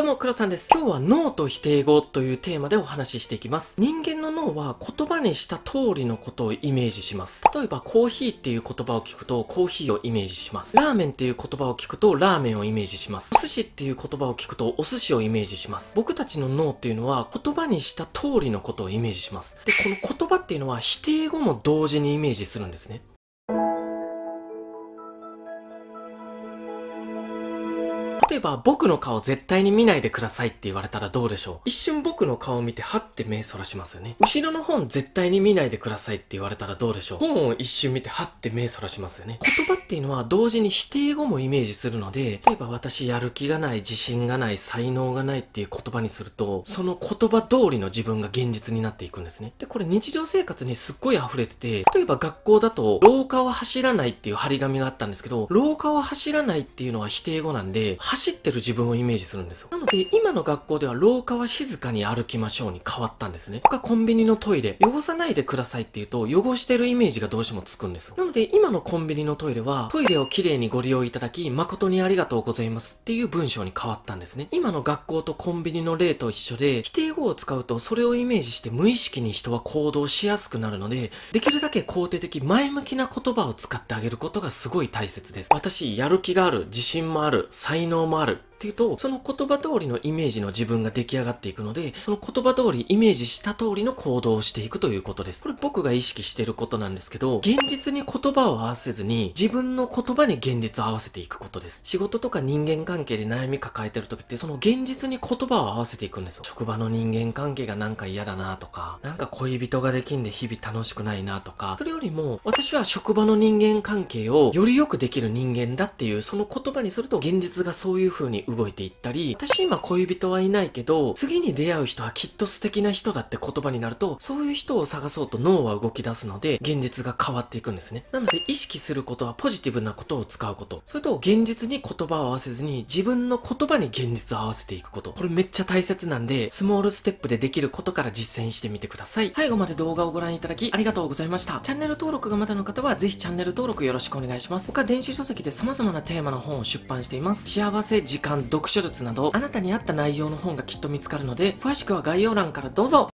どうも、黒さんです。今日は脳と否定語というテーマでお話ししていきます。人間の脳は言葉にした通りのことをイメージします。例えば、コーヒーっていう言葉を聞くとコーヒーをイメージします。ラーメンっていう言葉を聞くとラーメンをイメージします。お寿司っていう言葉を聞くとお寿司をイメージします。僕たちの脳っていうのは言葉にした通りのことをイメージします。で、この言葉っていうのは否定語も同時にイメージするんですね。例えば僕の顔絶対に見ないでくださいって言われたらどうでしょう一瞬僕の顔を見てはって目そらしますよね。後ろの本絶対に見ないでくださいって言われたらどうでしょう本を一瞬見てはって目そらしますよね。言葉っていうのは同時に否定語もイメージするので、例えば私やる気がない、自信がない、才能がないっていう言葉にすると、その言葉通りの自分が現実になっていくんですね。で、これ日常生活にすっごい溢れてて、例えば学校だと廊下を走らないっていう張り紙があったんですけど、廊下を走らないっていうのは否定語なんで、走走ってる自分をイメージするんですよ。なので、今の学校では廊下は静かに歩きましょうに変わったんですね。他コンビニのトイレ、汚さないでくださいって言うと、汚してるイメージがどうしてもつくんですよ。なので、今のコンビニのトイレは、トイレをきれいにご利用いただき、誠にありがとうございますっていう文章に変わったんですね。今の学校とコンビニの例と一緒で、否定語を使うと、それをイメージして無意識に人は行動しやすくなるので、できるだけ肯定的、前向きな言葉を使ってあげることがすごい大切です。私、やる気がある、自信もある、才能も மாறு っていうと、その言葉通りのイメージの自分が出来上がっていくので、その言葉通りイメージした通りの行動をしていくということです。これ僕が意識してることなんですけど、現実に言葉を合わせずに、自分の言葉に現実を合わせていくことです。仕事とか人間関係で悩み抱えてる時って、その現実に言葉を合わせていくんですよ。職場の人間関係がなんか嫌だなとか、なんか恋人ができんで日々楽しくないなとか、それよりも、私は職場の人間関係をよりよくできる人間だっていう、その言葉にすると現実がそういう風に動いていったり、私今恋人はいないけど、次に出会う人はきっと素敵な人だって言葉になると、そういう人を探そうと脳は動き出すので、現実が変わっていくんですね。なので意識することはポジティブなことを使うこと。それと現実に言葉を合わせずに、自分の言葉に現実を合わせていくこと。これめっちゃ大切なんで、スモールステップでできることから実践してみてください。最後まで動画をご覧いただきありがとうございました。チャンネル登録がまだの方は、ぜひチャンネル登録よろしくお願いします。他電子書籍で様々なテーマの本を出版しています。幸せ、時間、読書術など、あなたに合った内容の本がきっと見つかるので、詳しくは概要欄からどうぞ